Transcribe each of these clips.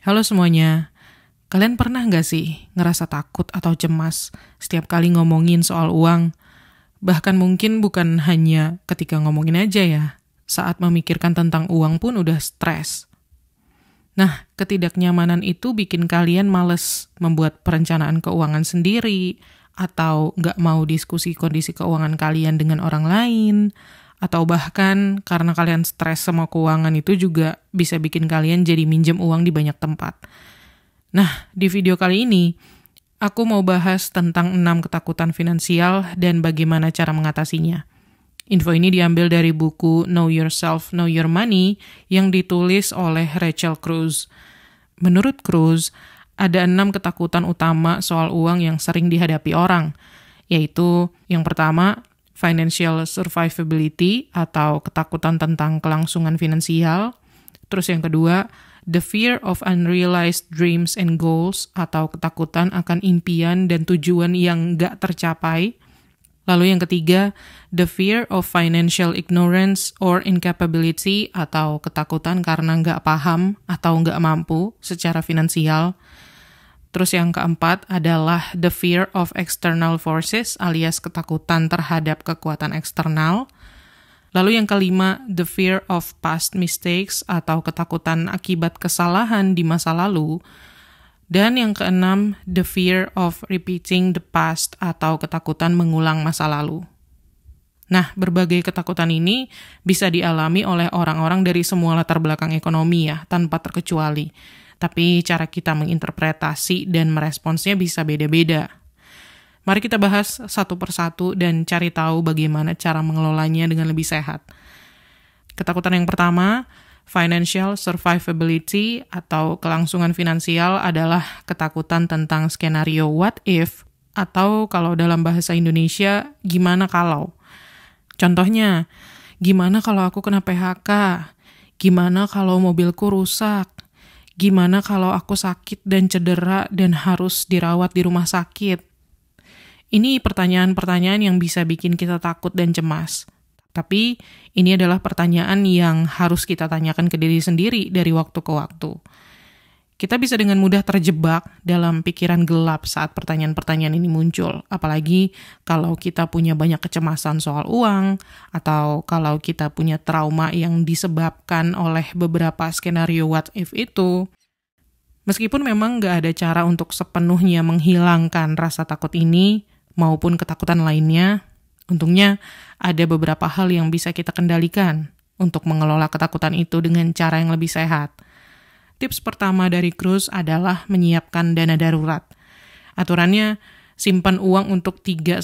Halo semuanya, kalian pernah nggak sih ngerasa takut atau cemas setiap kali ngomongin soal uang? Bahkan mungkin bukan hanya ketika ngomongin aja ya, saat memikirkan tentang uang pun udah stres. Nah, ketidaknyamanan itu bikin kalian males membuat perencanaan keuangan sendiri, atau nggak mau diskusi kondisi keuangan kalian dengan orang lain, atau bahkan karena kalian stres sama keuangan itu juga bisa bikin kalian jadi minjem uang di banyak tempat. Nah, di video kali ini aku mau bahas tentang 6 ketakutan finansial dan bagaimana cara mengatasinya. Info ini diambil dari buku Know Yourself, Know Your Money yang ditulis oleh Rachel Cruz. Menurut Cruz, ada enam ketakutan utama soal uang yang sering dihadapi orang, yaitu yang pertama, financial survivability atau ketakutan tentang kelangsungan finansial. Terus yang kedua, the fear of unrealized dreams and goals atau ketakutan akan impian dan tujuan yang gak tercapai. Lalu yang ketiga, the fear of financial ignorance or incapability atau ketakutan karena nggak paham atau nggak mampu secara finansial. Terus yang keempat adalah the fear of external forces alias ketakutan terhadap kekuatan eksternal. Lalu yang kelima, the fear of past mistakes atau ketakutan akibat kesalahan di masa lalu. Dan yang keenam, the fear of repeating the past atau ketakutan mengulang masa lalu. Nah, berbagai ketakutan ini bisa dialami oleh orang-orang dari semua latar belakang ekonomi ya, tanpa terkecuali tapi cara kita menginterpretasi dan meresponsnya bisa beda-beda. Mari kita bahas satu persatu dan cari tahu bagaimana cara mengelolanya dengan lebih sehat. Ketakutan yang pertama, financial survivability atau kelangsungan finansial adalah ketakutan tentang skenario what if atau kalau dalam bahasa Indonesia gimana kalau. Contohnya, gimana kalau aku kena PHK? Gimana kalau mobilku rusak? Gimana kalau aku sakit dan cedera dan harus dirawat di rumah sakit? Ini pertanyaan-pertanyaan yang bisa bikin kita takut dan cemas. Tapi ini adalah pertanyaan yang harus kita tanyakan ke diri sendiri dari waktu ke waktu kita bisa dengan mudah terjebak dalam pikiran gelap saat pertanyaan-pertanyaan ini muncul. Apalagi kalau kita punya banyak kecemasan soal uang, atau kalau kita punya trauma yang disebabkan oleh beberapa skenario what if itu. Meskipun memang nggak ada cara untuk sepenuhnya menghilangkan rasa takut ini maupun ketakutan lainnya, untungnya ada beberapa hal yang bisa kita kendalikan untuk mengelola ketakutan itu dengan cara yang lebih sehat – tips pertama dari Cruz adalah menyiapkan dana darurat. Aturannya, simpan uang untuk 3-6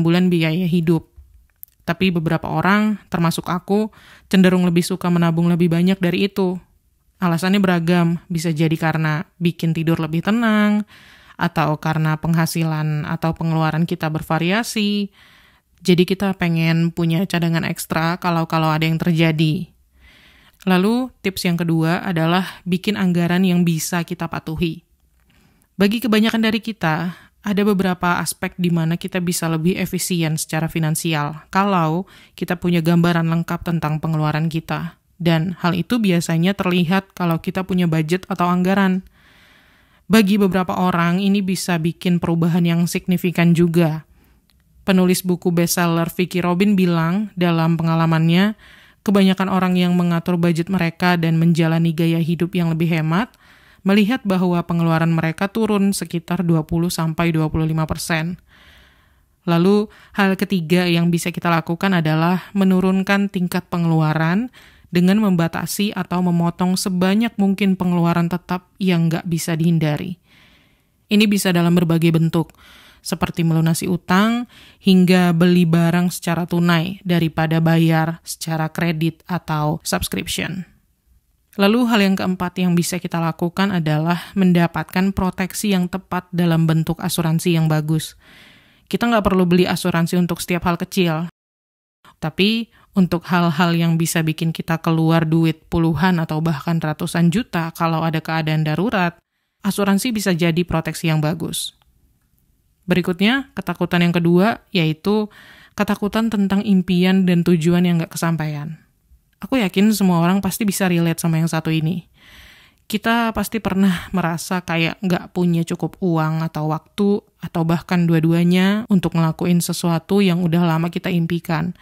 bulan biaya hidup. Tapi beberapa orang, termasuk aku, cenderung lebih suka menabung lebih banyak dari itu. Alasannya beragam, bisa jadi karena bikin tidur lebih tenang, atau karena penghasilan atau pengeluaran kita bervariasi. Jadi kita pengen punya cadangan ekstra kalau-kalau ada yang terjadi. Lalu tips yang kedua adalah bikin anggaran yang bisa kita patuhi. Bagi kebanyakan dari kita, ada beberapa aspek di mana kita bisa lebih efisien secara finansial kalau kita punya gambaran lengkap tentang pengeluaran kita. Dan hal itu biasanya terlihat kalau kita punya budget atau anggaran. Bagi beberapa orang, ini bisa bikin perubahan yang signifikan juga. Penulis buku bestseller Vicky Robin bilang dalam pengalamannya, kebanyakan orang yang mengatur budget mereka dan menjalani gaya hidup yang lebih hemat, melihat bahwa pengeluaran mereka turun sekitar 20-25%. Lalu, hal ketiga yang bisa kita lakukan adalah menurunkan tingkat pengeluaran dengan membatasi atau memotong sebanyak mungkin pengeluaran tetap yang nggak bisa dihindari. Ini bisa dalam berbagai bentuk, seperti melunasi utang hingga beli barang secara tunai daripada bayar secara kredit atau subscription. Lalu hal yang keempat yang bisa kita lakukan adalah mendapatkan proteksi yang tepat dalam bentuk asuransi yang bagus. Kita nggak perlu beli asuransi untuk setiap hal kecil, tapi untuk hal-hal yang bisa bikin kita keluar duit puluhan atau bahkan ratusan juta kalau ada keadaan darurat, asuransi bisa jadi proteksi yang bagus. Berikutnya, ketakutan yang kedua yaitu ketakutan tentang impian dan tujuan yang gak kesampaian. Aku yakin semua orang pasti bisa relate sama yang satu ini. Kita pasti pernah merasa kayak gak punya cukup uang atau waktu, atau bahkan dua-duanya untuk ngelakuin sesuatu yang udah lama kita impikan.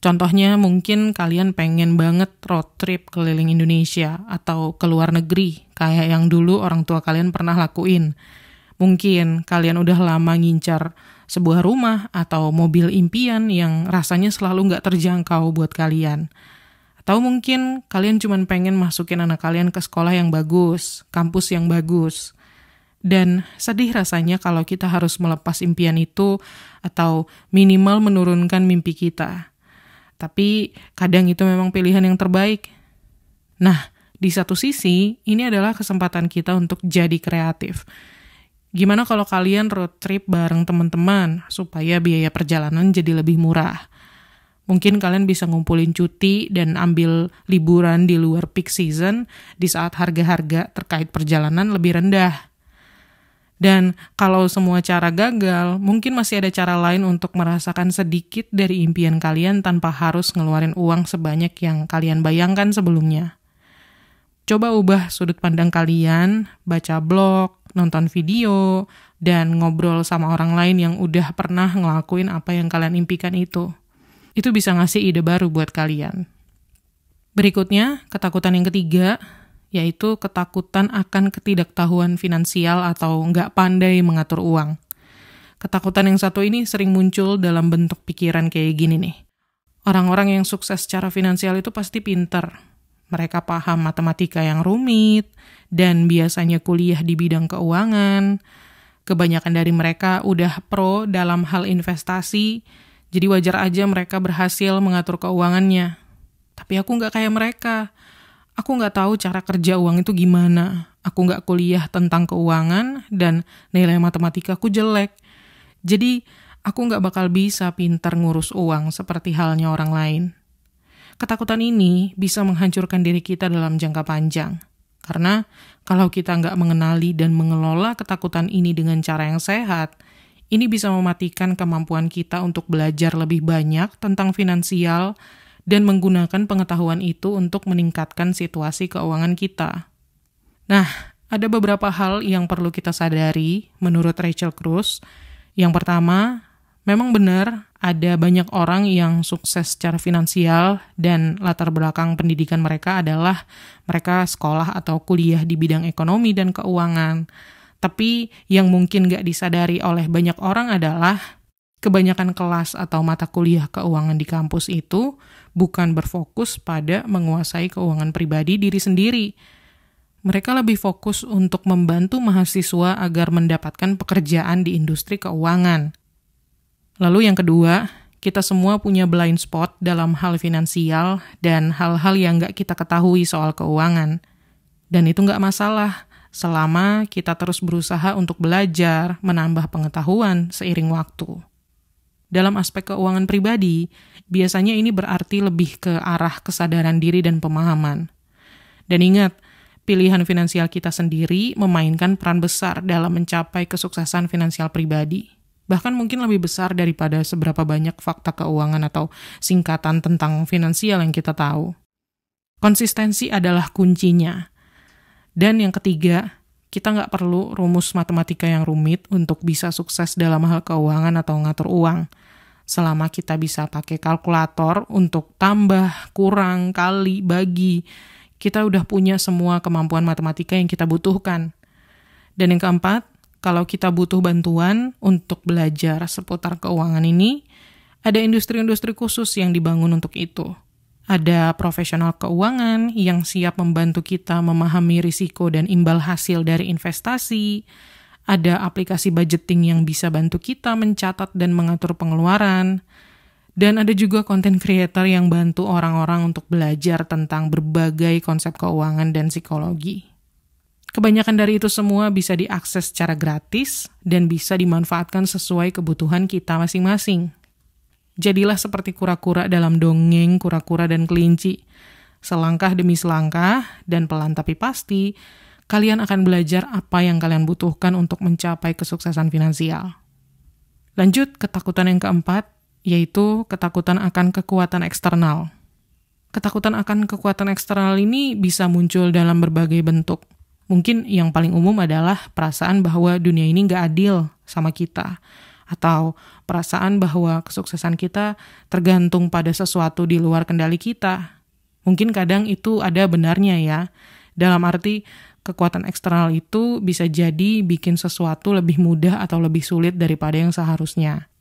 Contohnya mungkin kalian pengen banget road trip keliling Indonesia atau ke luar negeri, kayak yang dulu orang tua kalian pernah lakuin Mungkin kalian udah lama ngincar sebuah rumah atau mobil impian yang rasanya selalu nggak terjangkau buat kalian. Atau mungkin kalian cuma pengen masukin anak kalian ke sekolah yang bagus, kampus yang bagus. Dan sedih rasanya kalau kita harus melepas impian itu atau minimal menurunkan mimpi kita. Tapi kadang itu memang pilihan yang terbaik. Nah, di satu sisi, ini adalah kesempatan kita untuk jadi kreatif Gimana kalau kalian road trip bareng teman-teman supaya biaya perjalanan jadi lebih murah? Mungkin kalian bisa ngumpulin cuti dan ambil liburan di luar peak season di saat harga-harga terkait perjalanan lebih rendah. Dan kalau semua cara gagal, mungkin masih ada cara lain untuk merasakan sedikit dari impian kalian tanpa harus ngeluarin uang sebanyak yang kalian bayangkan sebelumnya. Coba ubah sudut pandang kalian, baca blog, nonton video, dan ngobrol sama orang lain yang udah pernah ngelakuin apa yang kalian impikan itu. Itu bisa ngasih ide baru buat kalian. Berikutnya, ketakutan yang ketiga, yaitu ketakutan akan ketidaktahuan finansial atau nggak pandai mengatur uang. Ketakutan yang satu ini sering muncul dalam bentuk pikiran kayak gini nih. Orang-orang yang sukses secara finansial itu pasti pinter, mereka paham matematika yang rumit dan biasanya kuliah di bidang keuangan. Kebanyakan dari mereka udah pro dalam hal investasi, jadi wajar aja mereka berhasil mengatur keuangannya. Tapi aku nggak kayak mereka. Aku nggak tahu cara kerja uang itu gimana. Aku nggak kuliah tentang keuangan dan nilai matematika aku jelek. Jadi aku nggak bakal bisa pintar ngurus uang seperti halnya orang lain. Ketakutan ini bisa menghancurkan diri kita dalam jangka panjang. Karena kalau kita nggak mengenali dan mengelola ketakutan ini dengan cara yang sehat, ini bisa mematikan kemampuan kita untuk belajar lebih banyak tentang finansial dan menggunakan pengetahuan itu untuk meningkatkan situasi keuangan kita. Nah, ada beberapa hal yang perlu kita sadari menurut Rachel Cruz. Yang pertama, memang benar ada banyak orang yang sukses secara finansial dan latar belakang pendidikan mereka adalah mereka sekolah atau kuliah di bidang ekonomi dan keuangan. Tapi yang mungkin gak disadari oleh banyak orang adalah kebanyakan kelas atau mata kuliah keuangan di kampus itu bukan berfokus pada menguasai keuangan pribadi diri sendiri. Mereka lebih fokus untuk membantu mahasiswa agar mendapatkan pekerjaan di industri keuangan Lalu yang kedua, kita semua punya blind spot dalam hal finansial dan hal-hal yang nggak kita ketahui soal keuangan. Dan itu nggak masalah, selama kita terus berusaha untuk belajar, menambah pengetahuan seiring waktu. Dalam aspek keuangan pribadi, biasanya ini berarti lebih ke arah kesadaran diri dan pemahaman. Dan ingat, pilihan finansial kita sendiri memainkan peran besar dalam mencapai kesuksesan finansial pribadi bahkan mungkin lebih besar daripada seberapa banyak fakta keuangan atau singkatan tentang finansial yang kita tahu. Konsistensi adalah kuncinya. Dan yang ketiga, kita nggak perlu rumus matematika yang rumit untuk bisa sukses dalam hal keuangan atau ngatur uang. Selama kita bisa pakai kalkulator untuk tambah, kurang, kali, bagi, kita udah punya semua kemampuan matematika yang kita butuhkan. Dan yang keempat, kalau kita butuh bantuan untuk belajar seputar keuangan ini, ada industri-industri khusus yang dibangun untuk itu. Ada profesional keuangan yang siap membantu kita memahami risiko dan imbal hasil dari investasi. Ada aplikasi budgeting yang bisa bantu kita mencatat dan mengatur pengeluaran. Dan ada juga konten creator yang bantu orang-orang untuk belajar tentang berbagai konsep keuangan dan psikologi. Kebanyakan dari itu semua bisa diakses secara gratis dan bisa dimanfaatkan sesuai kebutuhan kita masing-masing. Jadilah seperti kura-kura dalam dongeng, kura-kura dan kelinci. Selangkah demi selangkah dan pelan tapi pasti, kalian akan belajar apa yang kalian butuhkan untuk mencapai kesuksesan finansial. Lanjut, ketakutan yang keempat, yaitu ketakutan akan kekuatan eksternal. Ketakutan akan kekuatan eksternal ini bisa muncul dalam berbagai bentuk – Mungkin yang paling umum adalah perasaan bahwa dunia ini nggak adil sama kita. Atau perasaan bahwa kesuksesan kita tergantung pada sesuatu di luar kendali kita. Mungkin kadang itu ada benarnya ya. Dalam arti kekuatan eksternal itu bisa jadi bikin sesuatu lebih mudah atau lebih sulit daripada yang seharusnya.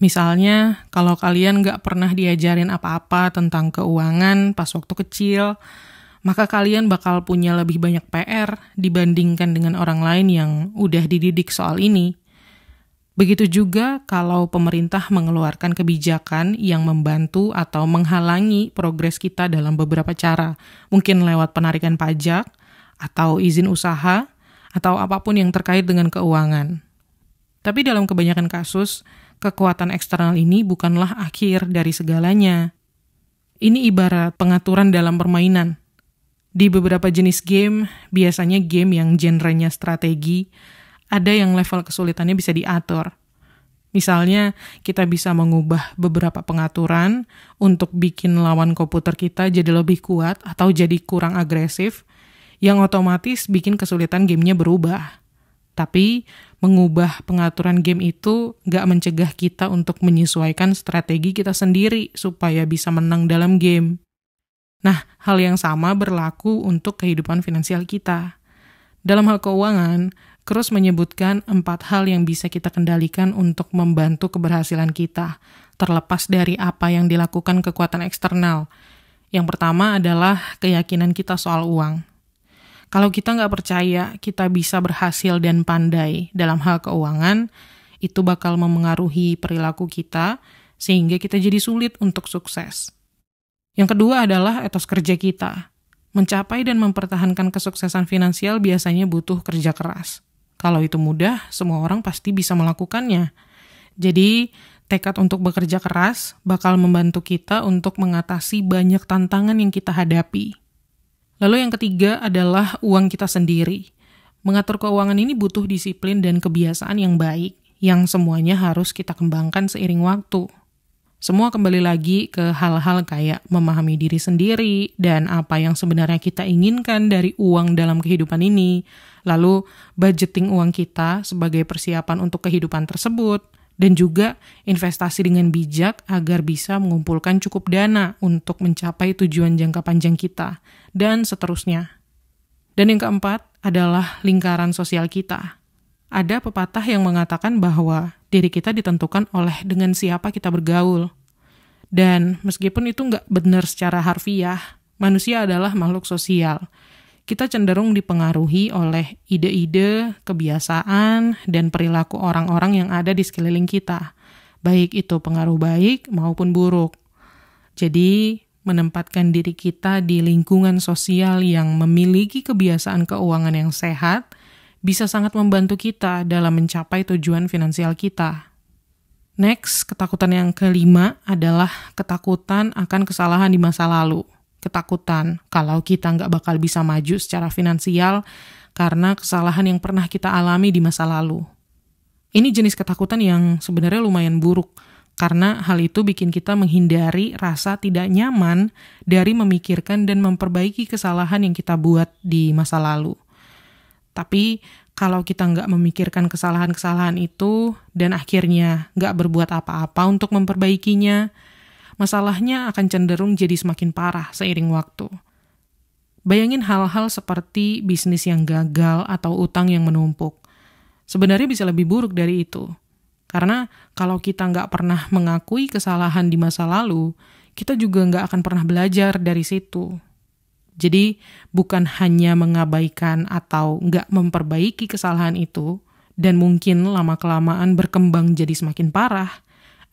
Misalnya, kalau kalian nggak pernah diajarin apa-apa tentang keuangan pas waktu kecil, maka kalian bakal punya lebih banyak PR dibandingkan dengan orang lain yang udah dididik soal ini. Begitu juga kalau pemerintah mengeluarkan kebijakan yang membantu atau menghalangi progres kita dalam beberapa cara, mungkin lewat penarikan pajak atau izin usaha atau apapun yang terkait dengan keuangan. Tapi dalam kebanyakan kasus, kekuatan eksternal ini bukanlah akhir dari segalanya. Ini ibarat pengaturan dalam permainan. Di beberapa jenis game, biasanya game yang genrenya strategi, ada yang level kesulitannya bisa diatur. Misalnya, kita bisa mengubah beberapa pengaturan untuk bikin lawan komputer kita jadi lebih kuat atau jadi kurang agresif, yang otomatis bikin kesulitan gamenya berubah. Tapi, mengubah pengaturan game itu gak mencegah kita untuk menyesuaikan strategi kita sendiri supaya bisa menang dalam game. Nah, hal yang sama berlaku untuk kehidupan finansial kita. Dalam hal keuangan, Cross menyebutkan empat hal yang bisa kita kendalikan untuk membantu keberhasilan kita, terlepas dari apa yang dilakukan kekuatan eksternal. Yang pertama adalah keyakinan kita soal uang. Kalau kita nggak percaya kita bisa berhasil dan pandai dalam hal keuangan, itu bakal memengaruhi perilaku kita, sehingga kita jadi sulit untuk sukses. Yang kedua adalah etos kerja kita. Mencapai dan mempertahankan kesuksesan finansial biasanya butuh kerja keras. Kalau itu mudah, semua orang pasti bisa melakukannya. Jadi, tekad untuk bekerja keras bakal membantu kita untuk mengatasi banyak tantangan yang kita hadapi. Lalu yang ketiga adalah uang kita sendiri. Mengatur keuangan ini butuh disiplin dan kebiasaan yang baik, yang semuanya harus kita kembangkan seiring waktu. Semua kembali lagi ke hal-hal kayak memahami diri sendiri dan apa yang sebenarnya kita inginkan dari uang dalam kehidupan ini, lalu budgeting uang kita sebagai persiapan untuk kehidupan tersebut, dan juga investasi dengan bijak agar bisa mengumpulkan cukup dana untuk mencapai tujuan jangka panjang kita, dan seterusnya. Dan yang keempat adalah lingkaran sosial kita ada pepatah yang mengatakan bahwa diri kita ditentukan oleh dengan siapa kita bergaul. Dan meskipun itu nggak benar secara harfiah, manusia adalah makhluk sosial. Kita cenderung dipengaruhi oleh ide-ide, kebiasaan, dan perilaku orang-orang yang ada di sekeliling kita, baik itu pengaruh baik maupun buruk. Jadi, menempatkan diri kita di lingkungan sosial yang memiliki kebiasaan keuangan yang sehat – bisa sangat membantu kita dalam mencapai tujuan finansial kita. Next, ketakutan yang kelima adalah ketakutan akan kesalahan di masa lalu. Ketakutan kalau kita nggak bakal bisa maju secara finansial karena kesalahan yang pernah kita alami di masa lalu. Ini jenis ketakutan yang sebenarnya lumayan buruk, karena hal itu bikin kita menghindari rasa tidak nyaman dari memikirkan dan memperbaiki kesalahan yang kita buat di masa lalu. Tapi kalau kita nggak memikirkan kesalahan-kesalahan itu dan akhirnya nggak berbuat apa-apa untuk memperbaikinya, masalahnya akan cenderung jadi semakin parah seiring waktu. Bayangin hal-hal seperti bisnis yang gagal atau utang yang menumpuk. Sebenarnya bisa lebih buruk dari itu. Karena kalau kita nggak pernah mengakui kesalahan di masa lalu, kita juga nggak akan pernah belajar dari situ. Jadi bukan hanya mengabaikan atau nggak memperbaiki kesalahan itu, dan mungkin lama-kelamaan berkembang jadi semakin parah,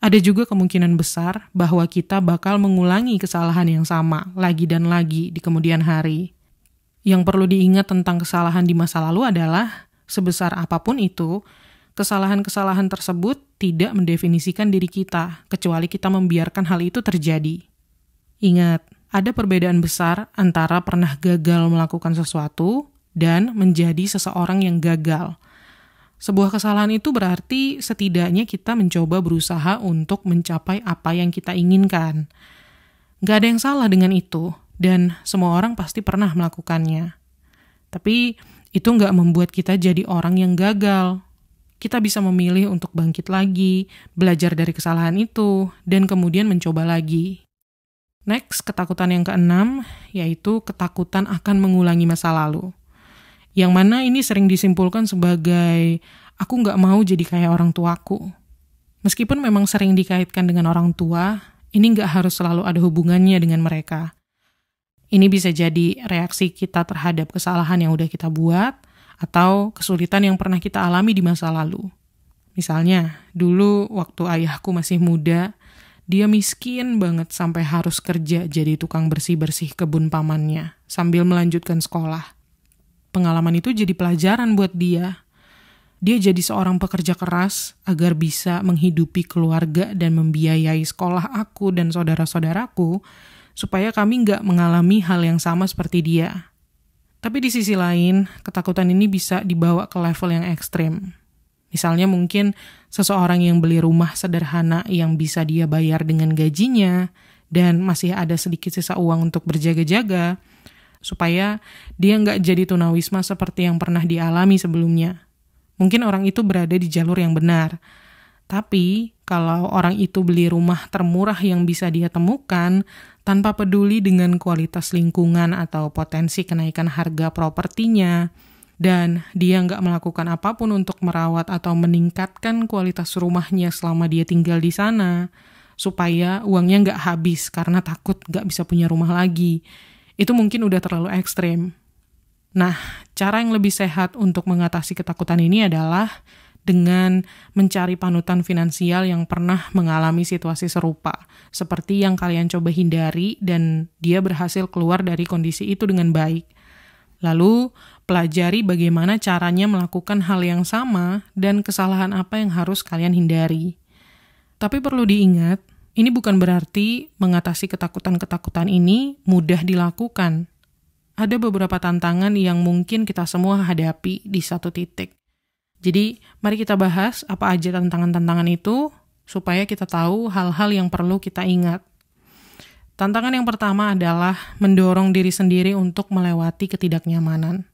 ada juga kemungkinan besar bahwa kita bakal mengulangi kesalahan yang sama lagi dan lagi di kemudian hari. Yang perlu diingat tentang kesalahan di masa lalu adalah, sebesar apapun itu, kesalahan-kesalahan tersebut tidak mendefinisikan diri kita, kecuali kita membiarkan hal itu terjadi. Ingat, ada perbedaan besar antara pernah gagal melakukan sesuatu dan menjadi seseorang yang gagal. Sebuah kesalahan itu berarti setidaknya kita mencoba berusaha untuk mencapai apa yang kita inginkan. Gak ada yang salah dengan itu, dan semua orang pasti pernah melakukannya. Tapi itu gak membuat kita jadi orang yang gagal. Kita bisa memilih untuk bangkit lagi, belajar dari kesalahan itu, dan kemudian mencoba lagi. Next, ketakutan yang keenam yaitu ketakutan akan mengulangi masa lalu. Yang mana ini sering disimpulkan sebagai aku nggak mau jadi kayak orang tuaku. Meskipun memang sering dikaitkan dengan orang tua, ini nggak harus selalu ada hubungannya dengan mereka. Ini bisa jadi reaksi kita terhadap kesalahan yang udah kita buat atau kesulitan yang pernah kita alami di masa lalu. Misalnya, dulu waktu ayahku masih muda, dia miskin banget sampai harus kerja jadi tukang bersih-bersih kebun pamannya sambil melanjutkan sekolah. Pengalaman itu jadi pelajaran buat dia. Dia jadi seorang pekerja keras agar bisa menghidupi keluarga dan membiayai sekolah aku dan saudara-saudaraku supaya kami nggak mengalami hal yang sama seperti dia. Tapi di sisi lain, ketakutan ini bisa dibawa ke level yang ekstrim Misalnya mungkin seseorang yang beli rumah sederhana yang bisa dia bayar dengan gajinya dan masih ada sedikit sisa uang untuk berjaga-jaga supaya dia nggak jadi tunawisma seperti yang pernah dialami sebelumnya. Mungkin orang itu berada di jalur yang benar. Tapi kalau orang itu beli rumah termurah yang bisa dia temukan tanpa peduli dengan kualitas lingkungan atau potensi kenaikan harga propertinya, dan dia nggak melakukan apapun untuk merawat atau meningkatkan kualitas rumahnya selama dia tinggal di sana, supaya uangnya nggak habis karena takut nggak bisa punya rumah lagi. Itu mungkin udah terlalu ekstrim. Nah, cara yang lebih sehat untuk mengatasi ketakutan ini adalah dengan mencari panutan finansial yang pernah mengalami situasi serupa, seperti yang kalian coba hindari dan dia berhasil keluar dari kondisi itu dengan baik. Lalu, pelajari bagaimana caranya melakukan hal yang sama dan kesalahan apa yang harus kalian hindari. Tapi perlu diingat, ini bukan berarti mengatasi ketakutan-ketakutan ini mudah dilakukan. Ada beberapa tantangan yang mungkin kita semua hadapi di satu titik. Jadi, mari kita bahas apa aja tantangan-tantangan itu supaya kita tahu hal-hal yang perlu kita ingat. Tantangan yang pertama adalah mendorong diri sendiri untuk melewati ketidaknyamanan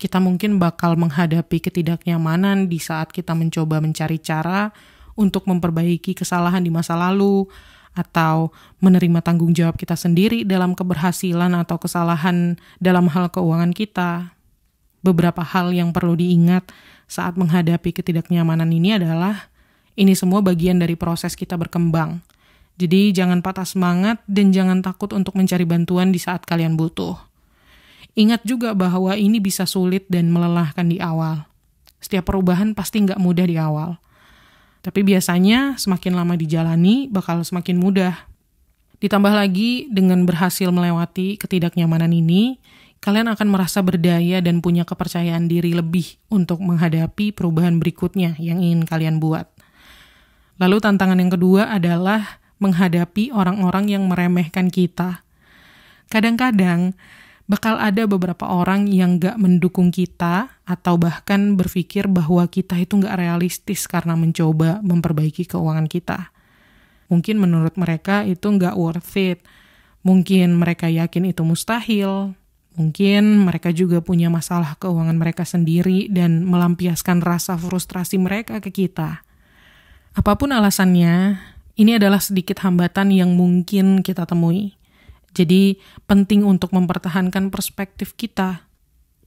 kita mungkin bakal menghadapi ketidaknyamanan di saat kita mencoba mencari cara untuk memperbaiki kesalahan di masa lalu atau menerima tanggung jawab kita sendiri dalam keberhasilan atau kesalahan dalam hal keuangan kita. Beberapa hal yang perlu diingat saat menghadapi ketidaknyamanan ini adalah ini semua bagian dari proses kita berkembang. Jadi jangan patah semangat dan jangan takut untuk mencari bantuan di saat kalian butuh Ingat juga bahwa ini bisa sulit dan melelahkan di awal. Setiap perubahan pasti nggak mudah di awal. Tapi biasanya semakin lama dijalani bakal semakin mudah. Ditambah lagi dengan berhasil melewati ketidaknyamanan ini, kalian akan merasa berdaya dan punya kepercayaan diri lebih untuk menghadapi perubahan berikutnya yang ingin kalian buat. Lalu tantangan yang kedua adalah menghadapi orang-orang yang meremehkan kita. Kadang-kadang bakal ada beberapa orang yang gak mendukung kita atau bahkan berpikir bahwa kita itu gak realistis karena mencoba memperbaiki keuangan kita. Mungkin menurut mereka itu gak worth it. Mungkin mereka yakin itu mustahil. Mungkin mereka juga punya masalah keuangan mereka sendiri dan melampiaskan rasa frustrasi mereka ke kita. Apapun alasannya, ini adalah sedikit hambatan yang mungkin kita temui jadi, penting untuk mempertahankan perspektif kita.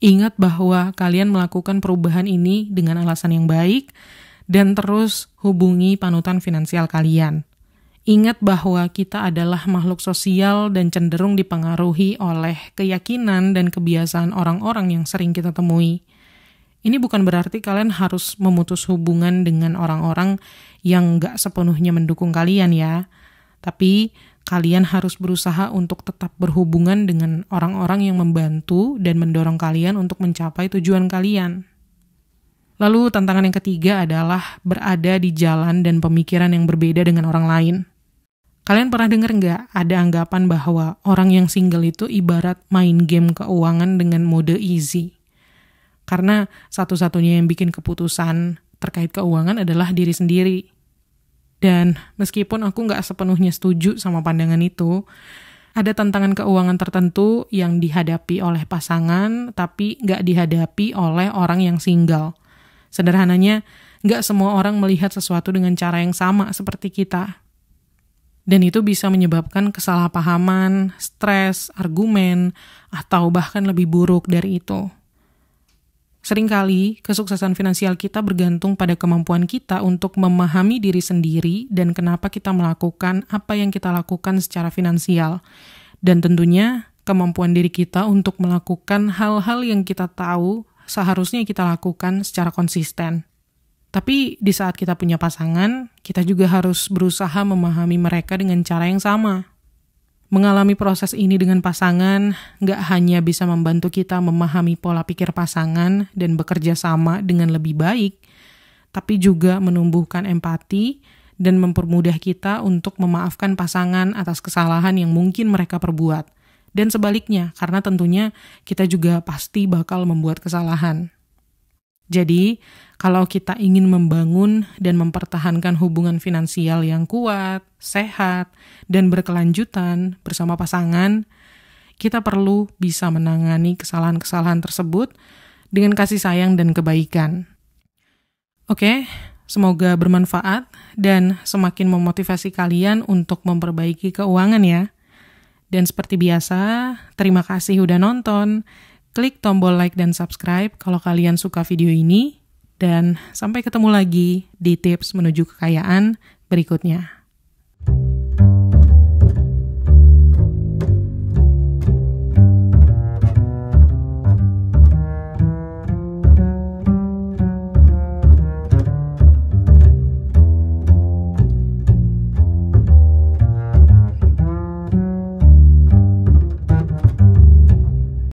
Ingat bahwa kalian melakukan perubahan ini dengan alasan yang baik dan terus hubungi panutan finansial kalian. Ingat bahwa kita adalah makhluk sosial dan cenderung dipengaruhi oleh keyakinan dan kebiasaan orang-orang yang sering kita temui. Ini bukan berarti kalian harus memutus hubungan dengan orang-orang yang gak sepenuhnya mendukung kalian ya. Tapi kalian harus berusaha untuk tetap berhubungan dengan orang-orang yang membantu dan mendorong kalian untuk mencapai tujuan kalian. Lalu, tantangan yang ketiga adalah berada di jalan dan pemikiran yang berbeda dengan orang lain. Kalian pernah dengar nggak ada anggapan bahwa orang yang single itu ibarat main game keuangan dengan mode easy? Karena satu-satunya yang bikin keputusan terkait keuangan adalah diri sendiri dan meskipun aku nggak sepenuhnya setuju sama pandangan itu, ada tantangan keuangan tertentu yang dihadapi oleh pasangan, tapi nggak dihadapi oleh orang yang single. Sederhananya, nggak semua orang melihat sesuatu dengan cara yang sama seperti kita. Dan itu bisa menyebabkan kesalahpahaman, stres, argumen, atau bahkan lebih buruk dari itu. Seringkali kesuksesan finansial kita bergantung pada kemampuan kita untuk memahami diri sendiri dan kenapa kita melakukan apa yang kita lakukan secara finansial. Dan tentunya kemampuan diri kita untuk melakukan hal-hal yang kita tahu seharusnya kita lakukan secara konsisten. Tapi di saat kita punya pasangan, kita juga harus berusaha memahami mereka dengan cara yang sama, Mengalami proses ini dengan pasangan nggak hanya bisa membantu kita memahami pola pikir pasangan dan bekerja sama dengan lebih baik, tapi juga menumbuhkan empati dan mempermudah kita untuk memaafkan pasangan atas kesalahan yang mungkin mereka perbuat. Dan sebaliknya, karena tentunya kita juga pasti bakal membuat kesalahan. Jadi, kalau kita ingin membangun dan mempertahankan hubungan finansial yang kuat, sehat, dan berkelanjutan bersama pasangan, kita perlu bisa menangani kesalahan-kesalahan tersebut dengan kasih sayang dan kebaikan. Oke, semoga bermanfaat dan semakin memotivasi kalian untuk memperbaiki keuangan ya. Dan seperti biasa, terima kasih udah nonton. Klik tombol like dan subscribe kalau kalian suka video ini. Dan sampai ketemu lagi di tips menuju kekayaan berikutnya.